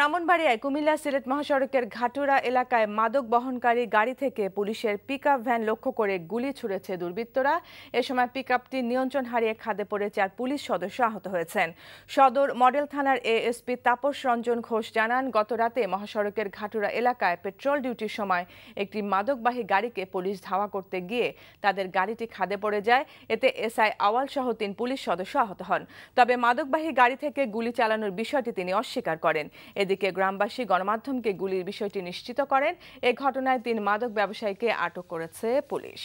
ব্রাহ্মণবাড়িয়ায় কুমিল্লা সিলেট মহাসড়কের ঘাটুরা এলাকায় মাদক বহনকারী গাড়ি থেকে পুলিশের পিক ভ্যান লক্ষ্য করে গুলি ছুড়েছে দুর্বৃত্তরা এ সময় পিক নিয়ন্ত্রণ হারিয়ে খাদে পড়েছে আর পুলিশ সদস্য আহত হয়েছেন সদর মডেল থানার এএসপি তাপস রঞ্জন ঘোষ জানান গত রাতে মহাসড়কের ঘাটুরা এলাকায় পেট্রোল ডিউটির সময় একটি মাদকবাহী গাড়িকে পুলিশ ধাওয়া করতে গিয়ে তাদের গাড়িটি খাদে পড়ে যায় এতে এসআই আওয়াল সহ তিন পুলিশ সদস্য আহত হন তবে মাদকবাহী গাড়ি থেকে গুলি চালানোর বিষয়টি তিনি অস্বীকার করেন এদিকে গ্রামবাসী গণমাধ্যমকে গুলির বিষয়টি নিশ্চিত করেন এ ঘটনায় তিন মাদক ব্যবসায়ীকে আটক করেছে পুলিশ